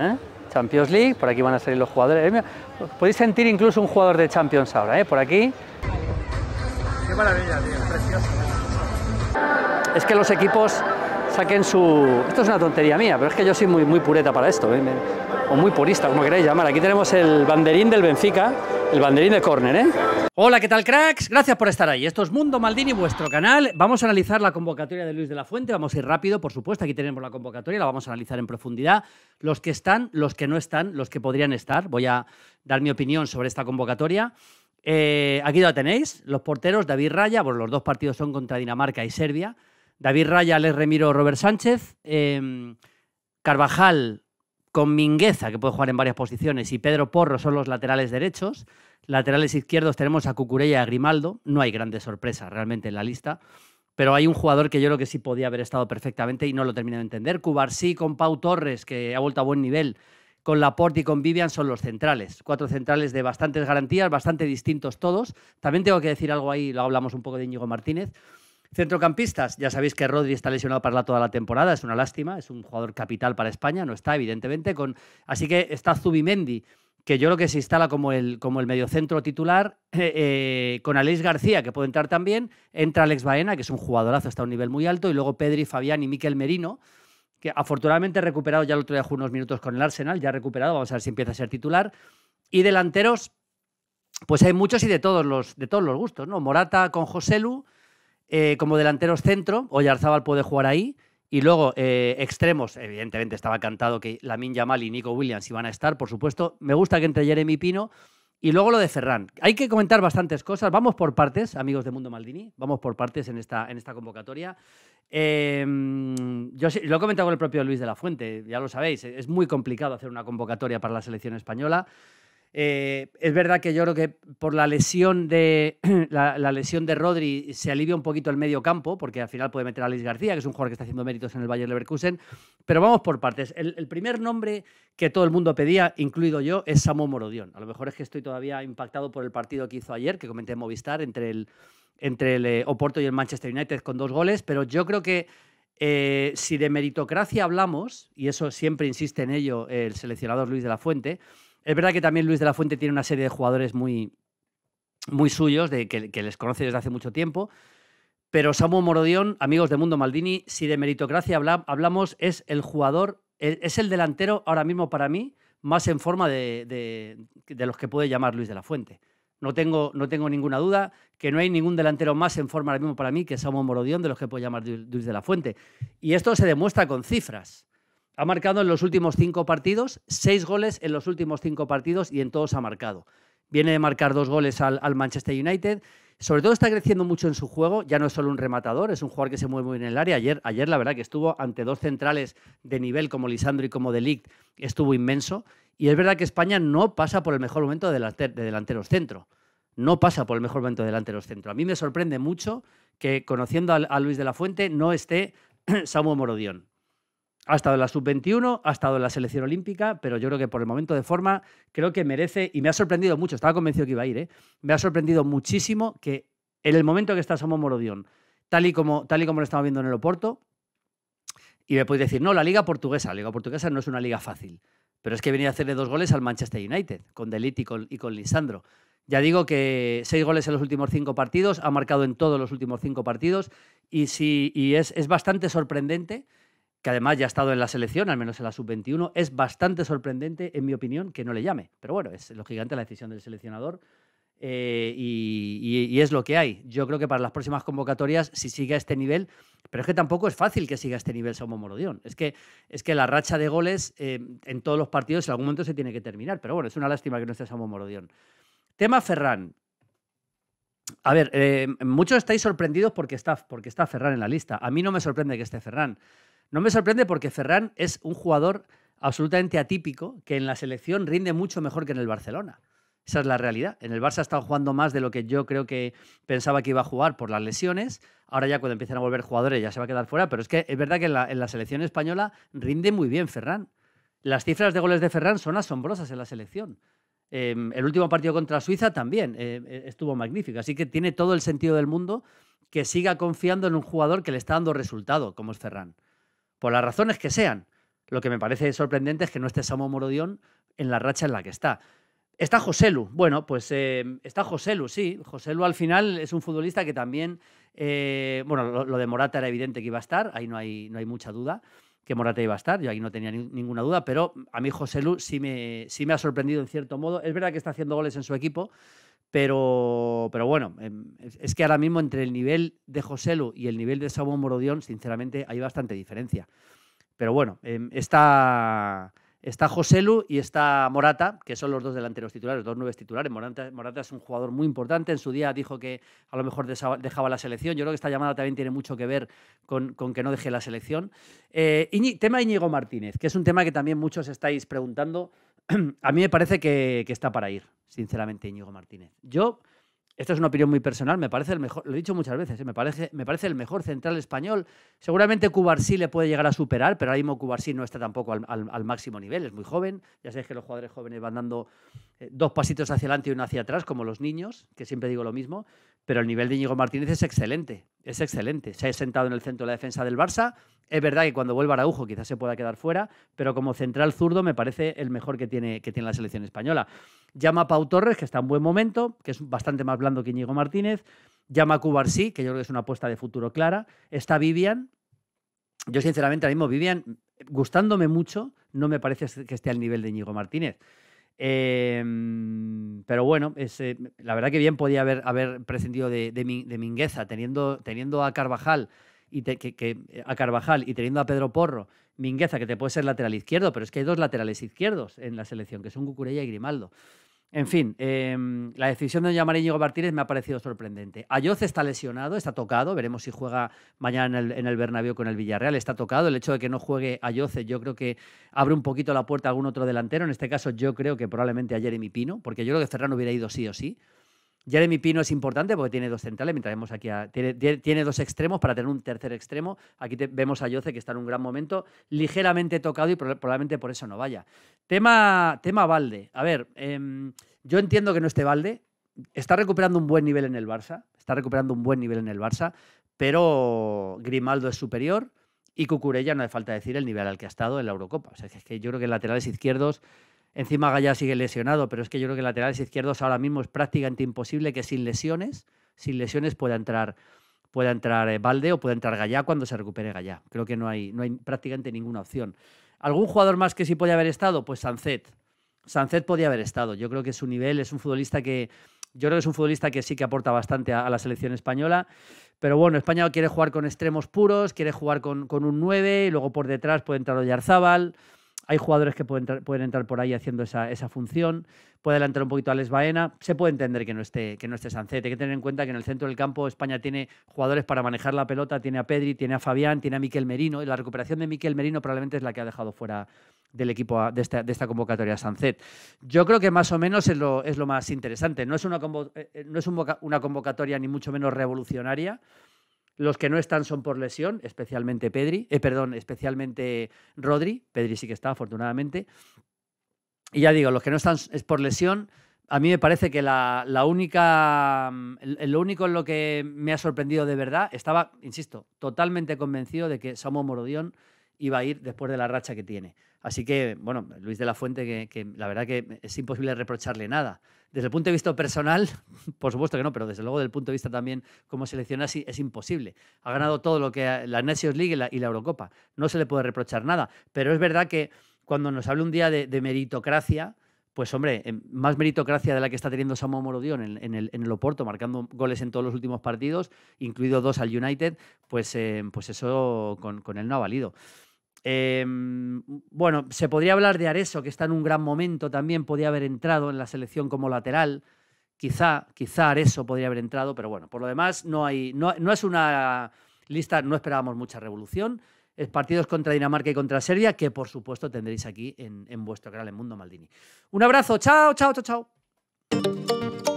¿eh? Champions League, por aquí van a salir los jugadores. Eh, podéis sentir incluso un jugador de Champions ahora, ¿eh? por aquí. Es que los equipos saquen su... Esto es una tontería mía, pero es que yo soy muy, muy pureta para esto, ¿eh? o muy purista, como queráis llamar. Aquí tenemos el banderín del Benfica, el banderín de córner, ¿eh? Hola, ¿qué tal, cracks? Gracias por estar ahí. Esto es Mundo Maldini, vuestro canal. Vamos a analizar la convocatoria de Luis de la Fuente. Vamos a ir rápido, por supuesto. Aquí tenemos la convocatoria, la vamos a analizar en profundidad. Los que están, los que no están, los que podrían estar. Voy a dar mi opinión sobre esta convocatoria. Eh, aquí la tenéis. Los porteros, David Raya, los dos partidos son contra Dinamarca y Serbia. David Raya, Les Remiro, Robert Sánchez. Em, Carvajal con Mingueza, que puede jugar en varias posiciones, y Pedro Porro son los laterales derechos. Laterales izquierdos tenemos a Cucurella y a Grimaldo. No hay grandes sorpresas realmente en la lista. Pero hay un jugador que yo creo que sí podía haber estado perfectamente y no lo termino de entender. Cubarsí con Pau Torres, que ha vuelto a buen nivel. Con Laporte y con Vivian son los centrales. Cuatro centrales de bastantes garantías, bastante distintos todos. También tengo que decir algo ahí, lo hablamos un poco de Íñigo Martínez. Centrocampistas, ya sabéis que Rodri está lesionado para toda la temporada, es una lástima, es un jugador capital para España, no está evidentemente con así que está Zubimendi que yo creo que se instala como el, como el mediocentro titular, eh, eh, con Alex García, que puede entrar también, entra Alex Baena, que es un jugadorazo a un nivel muy alto, y luego Pedri, Fabián y Miquel Merino, que afortunadamente ha recuperado ya el otro día unos minutos con el Arsenal, ya ha recuperado, vamos a ver si empieza a ser titular. Y delanteros, pues hay muchos y de todos los, de todos los gustos, ¿no? Morata con Joselu, eh, como delanteros centro, Oyarzábal puede jugar ahí, y luego, eh, extremos, evidentemente estaba cantado que Lamin Yamal y Nico Williams iban a estar, por supuesto. Me gusta que entre Jeremy Pino. Y luego lo de Ferran. Hay que comentar bastantes cosas. Vamos por partes, amigos de Mundo Maldini. Vamos por partes en esta, en esta convocatoria. Em, yo lo he comentado con el propio Luis de la Fuente, ya lo sabéis. Es muy complicado hacer una convocatoria para la selección española. Eh, es verdad que yo creo que por la lesión de la, lesión de Rodri se alivia un poquito el medio campo, porque al final puede meter a Luis García, que es un jugador que está haciendo méritos en el Bayern Leverkusen. Pero vamos por partes. El, primer nombre que todo el mundo pedía, incluido yo, es Samu Morodión. A lo mejor es que estoy todavía impactado por el partido que hizo ayer, que comenté en Movistar, entre el, entre el eh, Oporto y el Manchester United con dos goles, pero yo creo que eh, si de meritocracia hablamos, y eso siempre insiste en ello el seleccionador Luis de la Fuente, es verdad que también Luis de la Fuente tiene una serie de jugadores muy, muy suyos, de, que, les conoce desde hace mucho tiempo. Pero Samu Morodión, amigos de Mundo Maldini, si de meritocracia hablamos, es el jugador, es el delantero ahora mismo para mí más en forma de, los que puede llamar Luis de la Fuente. No tengo, no tengo, ninguna duda que no hay ningún delantero más en forma ahora mismo para mí que Samu Morodión de los que puede llamar Luis de la Fuente. Y esto se demuestra con cifras. Ha marcado en los últimos cinco partidos, seis goles en los últimos cinco partidos y en todos ha marcado. Viene de marcar dos goles al, Manchester United. Sobre todo está creciendo mucho en su juego, ya no es solo un rematador, es un jugador que se mueve muy bien en el área. Ayer, ayer la verdad que estuvo ante dos centrales de nivel como Lisandro y como Delict, estuvo inmenso. Y es verdad que España no pasa por el mejor momento de, delanteros centro. No pasa por el mejor momento de delanteros centro. A mí me sorprende mucho que conociendo a, Luis de la Fuente no esté Samu Morodión. Ha estado en la sub-21, ha estado en la selección olímpica, pero yo creo que por el momento de forma, creo que merece, y me ha sorprendido mucho, estaba convencido que iba a ir, ¿eh? me ha sorprendido muchísimo que en el momento que está Somo Morodión, tal y como, tal y como lo estaba viendo en el Oporto, y me podéis decir, no, la Liga Portuguesa, la Liga Portuguesa no es una liga fácil, pero es que venía a hacerle dos goles al Manchester United, con Delit y con, Lisandro. Ya digo que seis goles en los últimos cinco partidos, ha marcado en todos los últimos cinco partidos, y, si, es, es bastante sorprendente que además ya ha estado en la selección, al menos en la sub-21, es bastante sorprendente, en mi opinión, que no le llame. Pero bueno, es lo gigante la decisión del seleccionador eh, y, es lo que hay. Yo creo que para las próximas convocatorias, si sigue a este nivel, pero es que tampoco es fácil que siga a este nivel Samuel Morodión. Es que, es que la racha de goles eh, en todos los partidos en algún momento se tiene que terminar. Pero bueno, es una lástima que no esté Samuel Morodión. Tema Ferran. A ver, eh, muchos estáis sorprendidos porque está, porque está Ferran en la lista. A mí no me sorprende que esté Ferran. No me sorprende porque Ferran es un jugador absolutamente atípico que en la selección rinde mucho mejor que en el Barcelona. Esa es la realidad. En el Barça ha estado jugando más de lo que yo creo que pensaba que iba a jugar por las lesiones. Ahora ya cuando empiezan a volver jugadores ya se va a quedar fuera, pero es que es verdad que en la, selección española rinde muy bien Ferran. Las cifras de goles de Ferran son asombrosas en la selección. Em, el último partido contra Suiza también eh, eh, estuvo magnífico. Así que tiene todo el sentido del mundo que siga confiando en un jugador que le está dando resultado, como es Ferran por las razones que sean. Lo que me parece sorprendente es que no esté Samu Morodión en la racha en la que está. Está Joselu. Bueno, pues está eh, está Joselu, sí. Joselu al final es un futbolista que también. Eh, bueno, lo, de Morata era evidente que iba a estar, ahí no hay, no hay mucha duda que Morata iba a estar, yo ahí no tenía ninguna duda, pero a mí Joselu sí me, sí me ha sorprendido en cierto modo. Es verdad que está haciendo goles en su equipo, pero, pero bueno, em, es que ahora mismo entre el nivel de Joselu y el nivel de Saúl Morodión, sinceramente, hay bastante diferencia. Pero bueno, em, está, está Joselu y está Morata, que son los dos delanteros titulares, los dos nueve titulares. Morata, es un jugador muy importante. En su día dijo que a lo mejor dejaba la selección. Yo creo que esta llamada también tiene mucho que ver con, que no deje la selección. Eh, tema Íñigo Martínez, que es un tema que también muchos estáis preguntando. a mí me parece que está para ir sinceramente, Íñigo Martínez. Yo, esto es una opinión muy personal, me parece el mejor, lo he dicho muchas veces, ¿eh? me, parece, me parece el mejor central español. Seguramente Cubarsí le puede llegar a superar, pero ahora mismo Cubarsí no está tampoco al, máximo nivel, es muy joven. Ya sabéis que los jugadores jóvenes van dando eh, dos pasitos hacia adelante y uno hacia atrás, como los niños, que siempre digo lo mismo pero el nivel de Íñigo Martínez es excelente, es excelente. Se ha sentado en el centro de la defensa del Barça. Es verdad que cuando vuelva Araujo quizás se pueda quedar fuera, pero como central zurdo me parece el mejor que tiene, que tiene la selección española. Llama a Pau Torres, que está en buen momento, que es bastante más blando que Íñigo Martínez. Llama a Cubarsí, que yo creo que es una apuesta de futuro clara. Está Vivian. Yo sinceramente ahora mismo Vivian, gustándome mucho, no me parece que esté al nivel de Íñigo Martínez. Em, pero bueno, la verdad que bien podía haber, haber prescindido de, de, Mingueza, teniendo, teniendo a Carvajal y que, eh, a Carvajal y teniendo a Pedro Porro, Mingueza, que te puede ser lateral izquierdo, pero es que hay dos laterales izquierdos en la selección, que son Cucurella y Grimaldo. En fin, em, la decisión de llamar a Íñigo Martínez me ha parecido sorprendente. Ayoz está lesionado, está tocado, veremos si juega mañana en el, en Bernabéu con el Villarreal, está tocado. El hecho de que no juegue Ayoz eh, yo creo que abre un poquito la puerta a algún otro delantero, en este caso yo creo que probablemente a Jeremy Pino, porque yo creo que Ferran hubiera ido sí o sí. Jeremy Pino es importante porque tiene dos centrales, mientras vemos aquí a, tiene, dos extremos para tener un tercer extremo. Aquí vemos a Yoce que está en un gran momento, ligeramente tocado y probablemente por eso no vaya. Tema, tema Valde. A ver, em, yo entiendo que no esté Valde. Está recuperando un buen nivel en el Barça. Está recuperando un buen nivel en el Barça, pero Grimaldo es superior y Cucurella no hace falta decir el nivel al que ha estado en la Eurocopa. O sea, es que yo creo que laterales izquierdos Encima Gaya sigue lesionado, pero es que yo creo que laterales izquierdos ahora mismo es prácticamente imposible que sin lesiones, sin lesiones pueda entrar pueda entrar Valde eh, o pueda entrar Gallá cuando se recupere Gallá. Creo que no hay, no hay prácticamente ninguna opción. ¿Algún jugador más que sí podía haber estado? Pues Sancet. Sancet podía haber estado. Yo creo que su nivel es un futbolista que, yo creo que es un futbolista que sí que aporta bastante a, la selección española. Pero bueno, España quiere jugar con extremos puros, quiere jugar con, con un 9, y luego por detrás puede entrar Oyarzábal. Hay jugadores que pueden entrar, pueden entrar por ahí haciendo esa, función. Puede adelantar un poquito a Les Baena. Se puede entender que no esté, que no esté Sancet. Hay que tener en cuenta que en el centro del campo España tiene jugadores para manejar la pelota. Tiene a Pedri, tiene a Fabián, tiene a Miquel Merino. Y la recuperación de Miquel Merino probablemente es la que ha dejado fuera del equipo de esta, de esta convocatoria Sancet. Yo creo que más o menos es lo, es lo más interesante. No es, eh, eh, no es una convocatoria ni mucho menos revolucionaria los que no están son por lesión, especialmente Pedri, eh, perdón, especialmente Rodri. Pedri sí que está, afortunadamente. Y ya digo, los que no están es por lesión. A mí me parece que la, única, mm, lo único en lo que me ha sorprendido de verdad, estaba, insisto, totalmente convencido de que Samu Morodión iba a ir después de la racha que tiene. Así que, bueno, Luis de la Fuente, que, la verdad que es imposible reprocharle nada. Desde el punto de vista personal, por supuesto que no, pero desde luego desde el punto de vista también como selecciona es imposible. Ha ganado todo lo que la Nations League y la, Eurocopa. No se le puede reprochar nada. Pero es verdad que cuando nos habla un día de, meritocracia, pues hombre, em, más meritocracia de la que está teniendo Samu Morodio en, en, el, en, el, Oporto, marcando goles en todos los últimos partidos, incluido dos al United, pues, em, pues eso con, con él no ha valido. Em, bueno, se podría hablar de Areso, que está en un gran momento, también podría haber entrado en la selección como lateral. Quizá, quizá Areso podría haber entrado, pero bueno, por lo demás, no, hay, no, es una lista, no esperábamos mucha revolución. Es partidos contra Dinamarca y contra Serbia, que por supuesto tendréis aquí en, vuestro canal, El Mundo Maldini. Un abrazo, chao, chao, chao, chao.